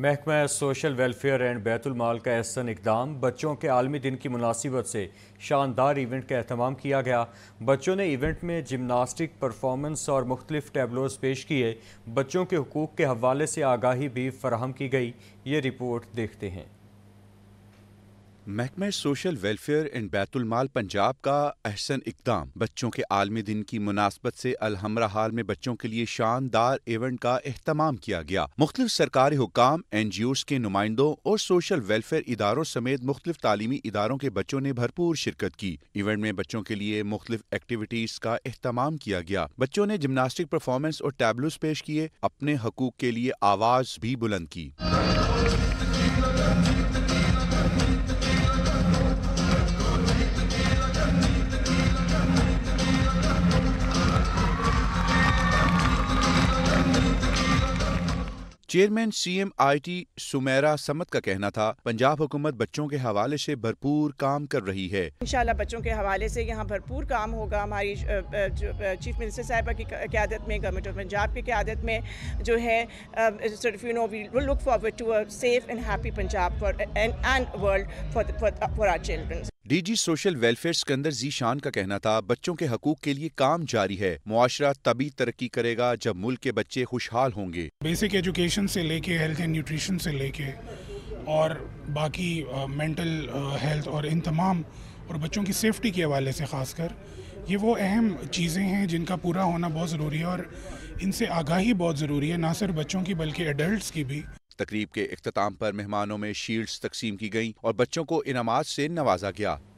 महकमा social welfare and Baitulmal का एहसन इकदाम बच्चों के आलमी दिन की मुनासिबत से शानदार इवेंट का अहतमाम किया गया बच्चों ने इवेंट में जिमनास्टिक परफॉर्मेंस और मुख्तलिफ टेबलोज पेश किए बच्चों के हकूक़ के हवाले से आगाही भी फराहम की गई ये रिपोर्ट देखते हैं महकमा social welfare and Baitulmal Punjab का अहसन इकदाम बच्चों के आलमी दिन की मुनासबत से अलहमरा हाल में बच्चों के लिए शानदार इवेंट का अहतमाम किया गया मुख्तलिफ सरकारी हुकाम एन जी ओज के नुमाइंदों और सोशल वेलफेयर इदारों समेत मुख्त तालीमी इदारों के बच्चों ने भरपूर शिरकत की इवेंट में बच्चों के लिए मुख्तलिफ एक्टिविटीज का अहतमाम किया गया बच्चों ने जिमनास्टिक परफॉर्मेंस और टैबलोस पेश किए अपने हकूक के लिए आवाज भी बुलंद की चेयरमैन सीएमआईटी सुमेरा समत का कहना था पंजाब हुकूमत बच्चों के हवाले से भरपूर काम कर रही है इंशाल्लाह बच्चों के हवाले से यहाँ भरपूर काम होगा हमारी चीफ मिनिस्टर साहिबा की क्यादत में गवर्नमेंट ऑफ पंजाब की क्यादत में जो है sort of, you know, we will look forward to a safe and happy Punjab for, and, and world for, DG social welfare Sikandar Zeeshan का कहना था बच्चों के हकूक के लिए काम जारी है मुआरा तभी तरक्की करेगा जब मुल्क के बच्चे खुशहाल होंगे बेसिक एजुकेशन न्यूट्रिशन से लेके हेल्थ एंड न्यूट्रिशन से लेके और बाकी मेंटल uh, हेल्थ uh, और इन तमाम और बच्चों की सेफ्टी के हवाले से ख़ासकर ये वो अहम चीज़ें हैं जिनका पूरा होना बहुत ज़रूरी है और इनसे आगाही बहुत ज़रूरी है ना सिर्फ बच्चों की बल्कि एडल्ट की भी तकरीब के अख्ताम पर मेहमानों में शील्ड्स तकसीम की गई और बच्चों को इनाम से नवाजा गया